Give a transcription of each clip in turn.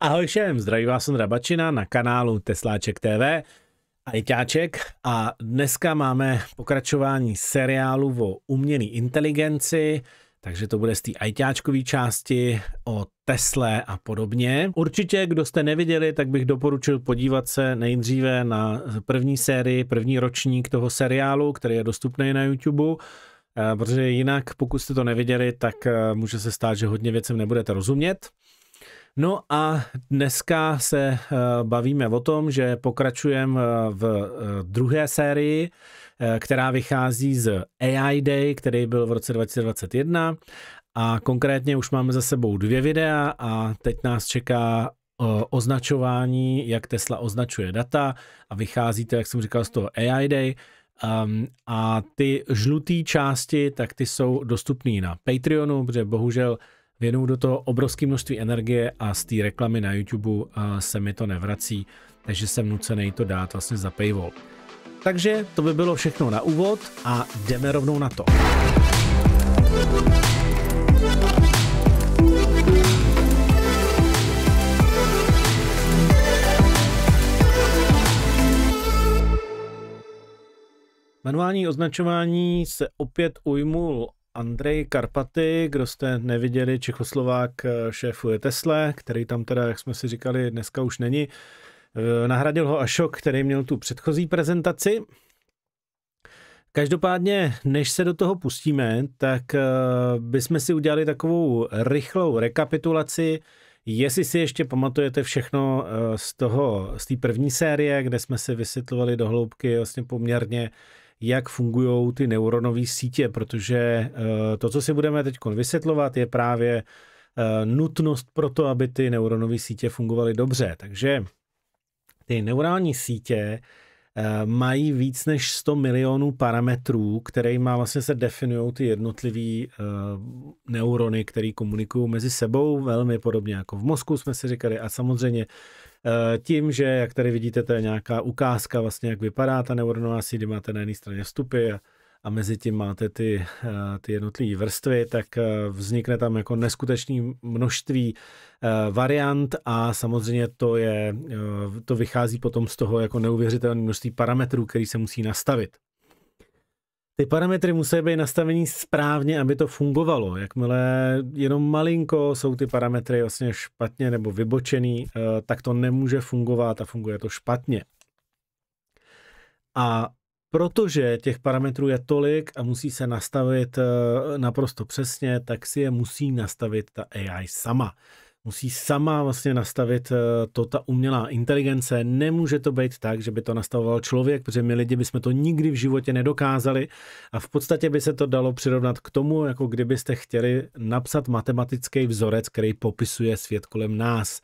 Ahoj všem, zdraví vás Ondra Bačina na kanálu Tesláček TV a Iťáček a dneska máme pokračování seriálu o umělé inteligenci, takže to bude z té ajťáčkové části o Tesle a podobně. Určitě, kdo jste neviděli, tak bych doporučil podívat se nejdříve na první sérii, první ročník toho seriálu, který je dostupný na YouTube, eh, protože jinak, pokud jste to neviděli, tak eh, může se stát, že hodně věcem nebudete rozumět. No a dneska se eh, bavíme o tom, že pokračujeme eh, v eh, druhé sérii, která vychází z AI Day, který byl v roce 2021 a konkrétně už máme za sebou dvě videa a teď nás čeká označování, jak Tesla označuje data a vychází to, jak jsem říkal, z toho AI Day. Um, a ty žluté části, tak ty jsou dostupné na Patreonu, protože bohužel uh, věnuju do toho obrovské množství energie a z té reklamy na YouTube se mi to nevrací, takže jsem nucený to dát vlastně za paywall. Takže to by bylo všechno na úvod a jdeme rovnou na to. Manuální označování se opět ujmul Andrej Karpaty, kdo jste neviděli, Čechoslovák eh, šéfuje Tesla, který tam teda, jak jsme si říkali, dneska už není. Eh, nahradil ho Ašok, který měl tu předchozí prezentaci. Každopádně, než se do toho pustíme, tak eh, bychom si udělali takovou rychlou rekapitulaci, jestli si ještě pamatujete všechno z toho, z té první série, kde jsme se vysvětlovali hloubky, vlastně poměrně jak fungují ty neuronové sítě, protože eh, to, co si budeme teď vysvětlovat, je právě eh, nutnost pro to, aby ty neuronové sítě fungovaly dobře. Takže ty neurální sítě Eh, mají víc než 100 milionů parametrů, které má vlastně se definují ty jednotlivé uh, neurony, které komunikují mezi sebou velmi podobně jako v mozku jsme si říkali a samozřejmě uh, tím, že jak tady vidíte, to je nějaká ukázka vlastně, jak vypadá ta neuronová síť, máte na jedné straně vstupy a a mezi tím máte ty, eh, ty jednotlivé vrstvy, tak eh, vznikne tam jako neskutečný množství eh, variant a samozřejmě to je, to vychází potom z toho jako neuvěřitelné množství parametrů, který se musí nastavit. Ty parametry musí být nastavení správně, aby to fungovalo. Jakmile jenom malinko jsou ty parametry vlastně špatně nebo vybočený, tak to nemůže fungovat a funguje to špatně. A Protože těch parametrů je tolik a musí se nastavit eh, naprosto přesně, tak si je musí nastavit ta AI sama. Musí sama vlastně nastavit eh, to ta umělá inteligence. Nemůže to být tak, že by to nastavoval člověk, protože my lidi bychom to nikdy v životě nedokázali a v podstatě by se to dalo přirovnat k tomu, jako kdybyste chtěli napsat matematický vzorec, který popisuje svět kolem nás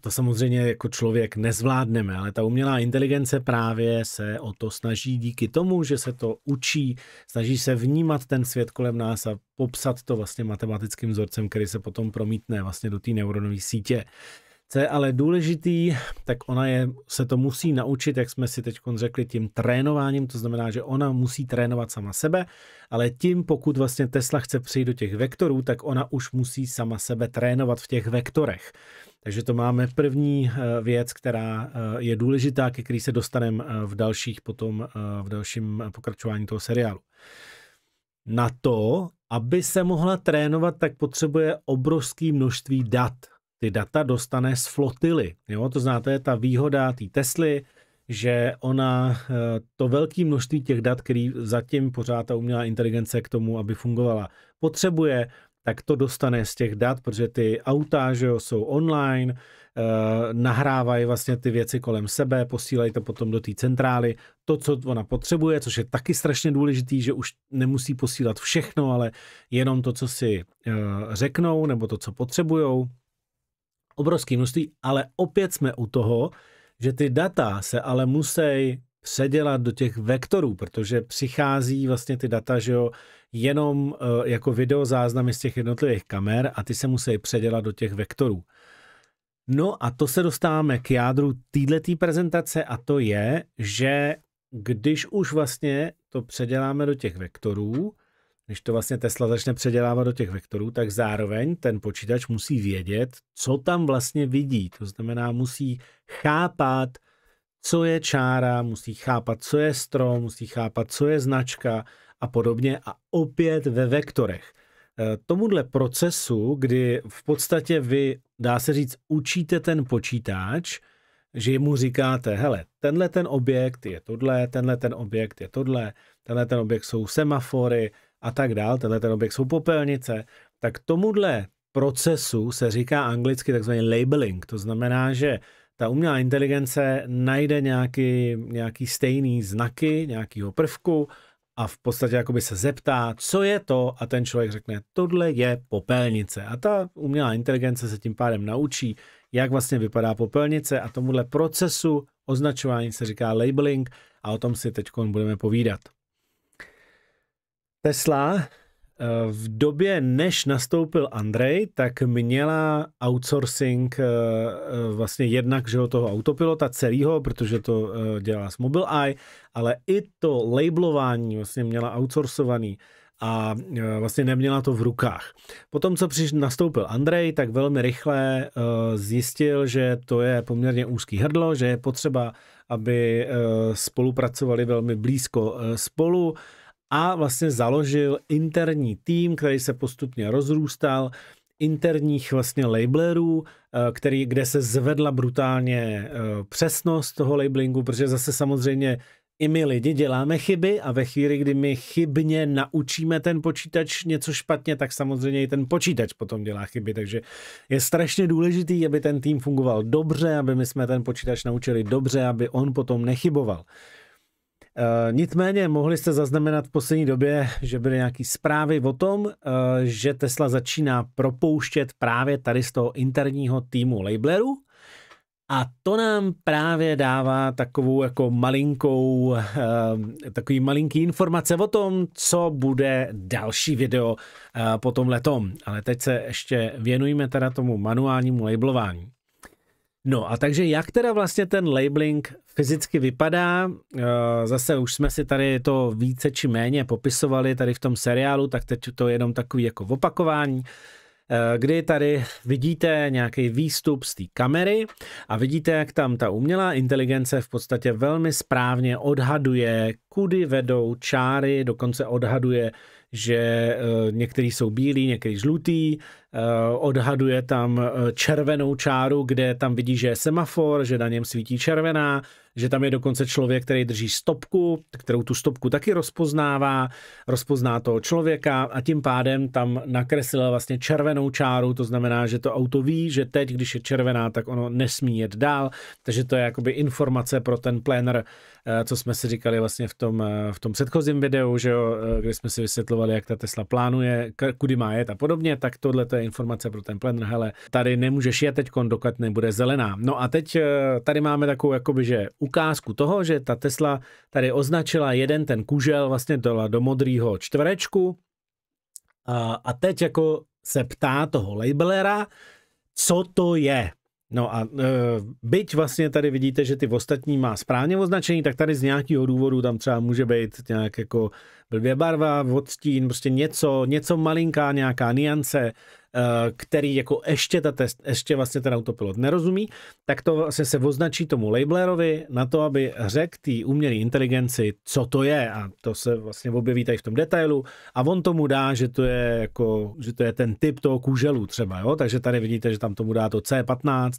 to samozřejmě jako člověk nezvládneme, ale ta umělá inteligence právě se o to snaží díky tomu, že se to učí, snaží se vnímat ten svět kolem nás a popsat to vlastně matematickým vzorcem, který se potom promítne vlastně do té neuronové sítě. Co je ale důležitý, tak ona je, se to musí naučit, jak jsme si teď řekli, tím trénováním, to znamená, že ona musí trénovat sama sebe, ale tím, pokud vlastně Tesla chce přijít do těch vektorů, tak ona už musí sama sebe trénovat v těch vektorech. Takže to máme první eh, věc, která eh, je důležitá, ke který se dostaneme eh, v dalších potom, v dalším pokračování toho seriálu. Na to, aby se mohla trénovat, tak potřebuje obrovské množství dat ty data dostane z flotily. Jo? To znáte, ta výhoda té Tesly, že ona eh, to velké množství těch dat, který zatím pořád ta umělá inteligence k tomu, aby fungovala, potřebuje, tak to dostane z těch dat, protože ty auta že jo, jsou online, eh, nahrávají vlastně ty věci kolem sebe, posílají to potom do té centrály. To, co ona potřebuje, což je taky strašně důležitý, že už nemusí posílat všechno, ale jenom to, co si eh, řeknou nebo to, co potřebujou obrovské množství, ale opět jsme u toho, že ty data se ale musí předělat do těch vektorů, protože přichází vlastně ty data, že jo, jenom eh, jako videozáznamy z těch jednotlivých kamer a ty se musí předělat do těch vektorů. No a to se dostáváme k jádru této prezentace a to je, že když už vlastně to předěláme do těch vektorů, když to vlastně Tesla začne předělávat do těch vektorů, tak zároveň ten počítač musí vědět, co tam vlastně vidí. To znamená, musí chápat, co je čára, musí chápat, co je strom, musí chápat, co je značka a podobně a opět ve vektorech. Eh, tomuhle procesu, kdy v podstatě vy, dá se říct, učíte ten počítač, že mu říkáte, hele, tenhle ten objekt je tohle, tenhle ten objekt je tohle, tenhle ten objekt jsou semafory, a tak dál, tenhle ten objekt jsou popelnice, tak tomuhle procesu se říká anglicky takzvaný labeling. To znamená, že ta umělá inteligence najde nějaký, nějaký stejný znaky, nějakého prvku a v podstatě jakoby se zeptá, co je to a ten člověk řekne, tohle je popelnice. A ta umělá inteligence se tím pádem naučí, jak vlastně vypadá popelnice a tomuhle procesu označování se říká labeling a o tom si teď budeme povídat. Tesla eh, v době, než nastoupil Andrej, tak měla outsourcing eh, eh, vlastně jednak že toho autopilota celého, protože to dělá s Mobileye, ale i to labelování vlastně měla outsourcovaný a vlastně neměla to v rukách. Potom, co přiš, nastoupil Andrej, tak velmi rychle zjistil, že to je poměrně úzký hrdlo, že je potřeba, aby spolupracovali velmi blízko spolu a vlastně založil interní tým, který se postupně rozrůstal, interních vlastně labelerů, eh, který, kde se zvedla brutálně eh, přesnost toho labelingu, protože zase samozřejmě i my lidi děláme chyby a ve chvíli, kdy my chybně naučíme ten počítač něco špatně, tak samozřejmě i ten počítač potom dělá chyby, takže je strašně důležitý, aby ten tým fungoval dobře, aby my jsme ten počítač naučili dobře, aby on potom nechyboval. Eh, nicméně mohli jste zaznamenat v poslední době, že byly nějaké zprávy o tom, eh, že Tesla začíná propouštět právě tady z toho interního týmu labelerů. A to nám právě dává takovou jako malinkou, eh, takový malinký informace o tom, co bude další video po tom letom. Ale teď se ještě věnujeme teda tomu manuálnímu labelování. No a takže jak teda vlastně ten labeling fyzicky vypadá? Eh, zase už jsme si tady to více či méně popisovali tady v tom seriálu, tak teď to je jenom takový jako opakování. Eh, kdy tady vidíte nějaký výstup z té kamery a vidíte, jak tam ta umělá inteligence v podstatě velmi správně odhaduje, kudy vedou čáry, dokonce odhaduje, že eh, některý jsou bílí některý žlutý, eh, odhaduje tam červenou čáru, kde tam vidí, že je semafor, že na něm svítí červená, že tam je dokonce člověk, který drží stopku, kterou tu stopku taky rozpoznává, rozpozná toho člověka a tím pádem tam nakreslila vlastně červenou čáru, to znamená, že to auto ví, že teď, když je červená, tak ono nesmí jet dál, takže to je jakoby informace pro ten planner, eh, co jsme si říkali vlastně v tom, eh, v tom předchozím videu, že jo, eh, kde jsme si vysvětlovali, jak ta Tesla plánuje, kudy má jet a podobně, tak tohle to je informace pro ten planner, hele, tady nemůžeš jet teď, dokud nebude zelená. No a teď tady máme takovou jakoby, že ukázku toho, že ta Tesla tady označila jeden ten kužel, vlastně dala do modrýho čtverečku a, a teď jako se ptá toho labelera, co to je. No a e, byť vlastně tady vidíte, že ty ostatní má správně označení, tak tady z nějakého důvodu tam třeba může být nějak jako blbě barva, odstín, prostě něco, něco malinká, nějaká niance, Eh, který jako ještě, ta test, ještě vlastně ten autopilot nerozumí, tak to vlastně se označí tomu labelerovi na to, aby řekl té umělé inteligenci, co to je a to se vlastně objeví tady v tom detailu a on tomu dá, že to je jako, že to je ten typ toho kůželu třeba, jo? takže tady vidíte, že tam tomu dá to C15,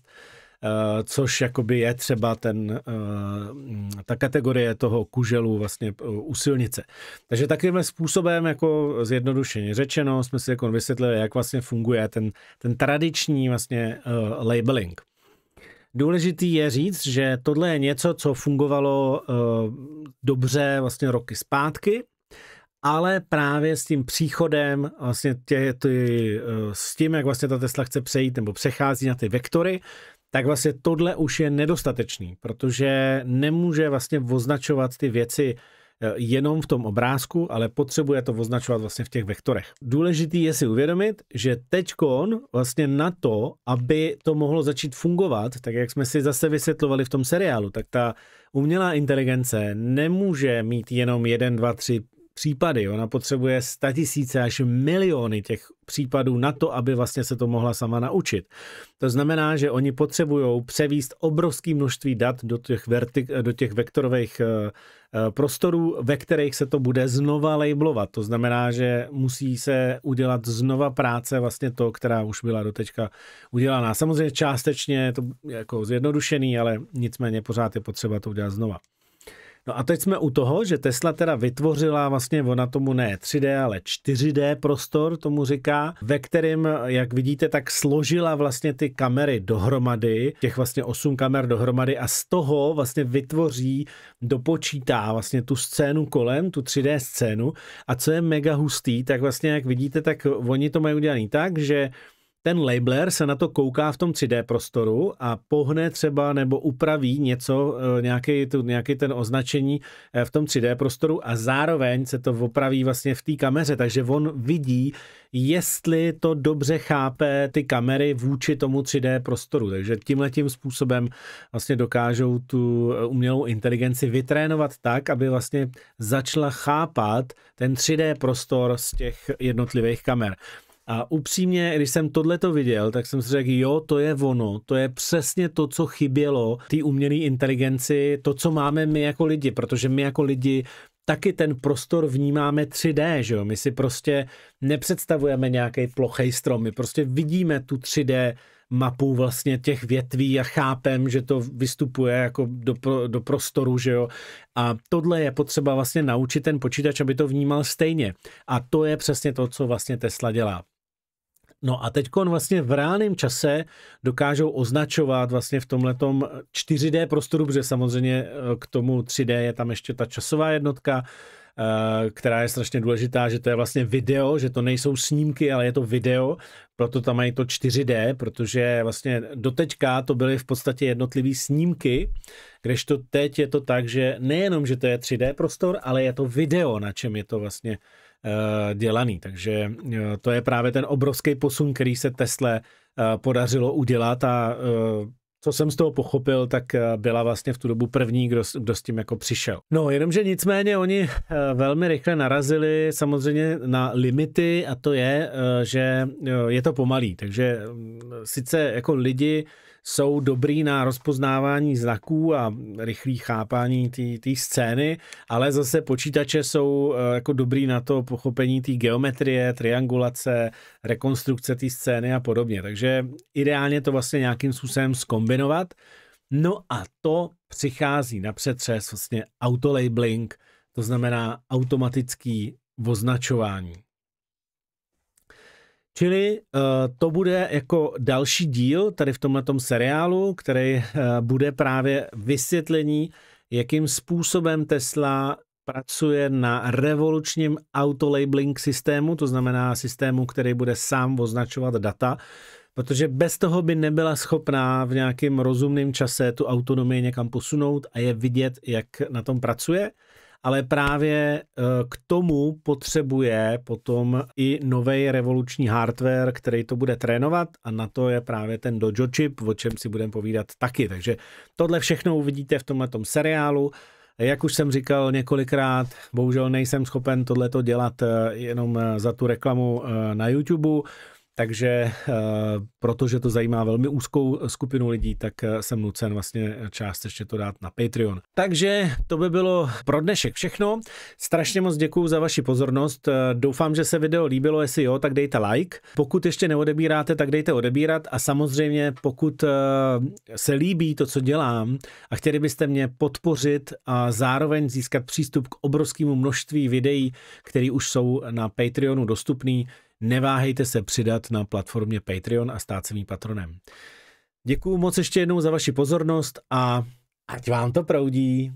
Eh, což jakoby je třeba ten, eh, ta kategorie toho kuželu vlastně eh, u silnice. Takže takovým způsobem, jako zjednodušeně řečeno, jsme si jako vysvětlili, jak vlastně funguje ten, ten tradiční vlastně labeling. Důležitý je říct, že tohle je něco, co fungovalo dobře vlastně roky zpátky, ale právě s tím příchodem, vlastně tě, ty, s tím, jak vlastně ta Tesla chce přejít nebo přechází na ty vektory, tak vlastně tohle už je nedostatečný, protože nemůže vlastně označovat ty věci eh, jenom v tom obrázku, ale potřebuje to označovat vlastně v těch vektorech. Důležitý je si uvědomit, že teďkon vlastně na to, aby to mohlo začít fungovat, tak jak jsme si zase vysvětlovali v tom seriálu, tak ta umělá inteligence nemůže mít jenom 1, 2, 3, případy. Ona potřebuje statisíce až miliony těch případů na to, aby vlastně se to mohla sama naučit. To znamená, že oni potřebují převíst obrovské množství dat do těch, vertik, do těch vektorových eh, eh, prostorů, ve kterých se to bude znova labelovat. To znamená, že musí se udělat znova práce vlastně to, která už byla doteďka udělaná. Samozřejmě částečně je to jako zjednodušený, ale nicméně pořád je potřeba to udělat znova. No a teď jsme u toho, že Tesla teda vytvořila vlastně, ona tomu ne 3D, ale 4D prostor, tomu říká, ve kterém, jak vidíte, tak složila vlastně ty kamery dohromady, těch vlastně 8 kamer dohromady a z toho vlastně vytvoří, dopočítá vlastně tu scénu kolem, tu 3D scénu a co je mega hustý, tak vlastně, jak vidíte, tak oni to mají udělaný tak, že ten labeler se na to kouká v tom 3D prostoru a pohne třeba nebo upraví něco, eh, nějaký, tu, nějaký ten označení eh, v tom 3D prostoru a zároveň se to opraví vlastně v té kameře, takže on vidí, jestli to dobře chápe ty kamery vůči tomu 3D prostoru. Takže tímhle tím způsobem vlastně dokážou tu eh, umělou inteligenci vytrénovat tak, aby vlastně začala chápat ten 3D prostor z těch jednotlivých kamer. A upřímně, když jsem tohle to viděl, tak jsem si řekl, jo, to je ono, to je přesně to, co chybělo té umělé inteligenci, to, co máme my jako lidi, protože my jako lidi taky ten prostor vnímáme 3D, že jo? My si prostě nepředstavujeme nějaký plochý strom, my prostě vidíme tu 3D mapu vlastně těch větví a chápem, že to vystupuje jako do, do prostoru, že jo. A tohle je potřeba vlastně naučit ten počítač, aby to vnímal stejně. A to je přesně to, co vlastně Tesla dělá. No a teď vlastně v reálném čase dokážou označovat vlastně v tomhletom 4D eh, prostoru, protože samozřejmě eh, k tomu 3D je tam ještě ta časová jednotka, eh, která je strašně důležitá, že to je vlastně video, že to nejsou snímky, ale je to video, proto tam mají to 4D, protože vlastně doteďka to byly v podstatě jednotlivé snímky, kdežto teď je to tak, že nejenom, že to je 3D prostor, ale je to video, na čem je to vlastně uh, Eh, dělaný. Takže eh, to je právě ten obrovský posun, který se Tesle eh, podařilo udělat a co jsem z toho pochopil, tak byla vlastně v tu dobu první, kdo, kdo s tím jako přišel. No, jenomže nicméně oni velmi rychle narazili samozřejmě na limity a to je, že je to pomalý, takže mm, sice jako lidi jsou dobrý na rozpoznávání znaků a rychlý chápání té scény, ale zase počítače jsou eh, jako dobrý na to pochopení té geometrie, triangulace, rekonstrukce té scény a podobně. Takže ideálně to vlastně nějakým způsobem skombinovat. No a to přichází na přetřes vlastně autolabeling, to znamená automatický označování. Čili uh, to bude jako další díl tady v tomhle seriálu, který uh, bude právě vysvětlení, jakým způsobem Tesla pracuje na revolučním autolabeling systému, to znamená systému, který bude sám označovat data, protože bez toho by nebyla schopná v nějakém rozumném čase tu autonomii někam posunout a je vidět, jak na tom pracuje ale právě eh, k tomu potřebuje potom i nový revoluční hardware, který to bude trénovat a na to je právě ten Dojo chip, o čem si budeme povídat taky. Takže tohle všechno uvidíte v tomhle seriálu. Jak už jsem říkal několikrát, bohužel nejsem schopen tohleto dělat eh, jenom eh, za tu reklamu na YouTube, takže eh, protože to zajímá velmi úzkou skupinu lidí, tak eh, jsem nucen vlastně část ještě to dát na Patreon. Takže to by bylo pro dnešek všechno. Strašně moc děkuji za vaši pozornost. Eh, doufám, že se video líbilo. Jestli jo, tak dejte like. Pokud ještě neodebíráte, tak dejte odebírat. A samozřejmě, pokud se líbí to, co dělám a chtěli byste mě podpořit a zároveň získat přístup k obrovskému množství videí, které už jsou na Patreonu dostupné neváhejte se přidat na platformě Patreon a stát se mým patronem. Děkuju moc ještě jednou za vaši pozornost a ať vám to proudí.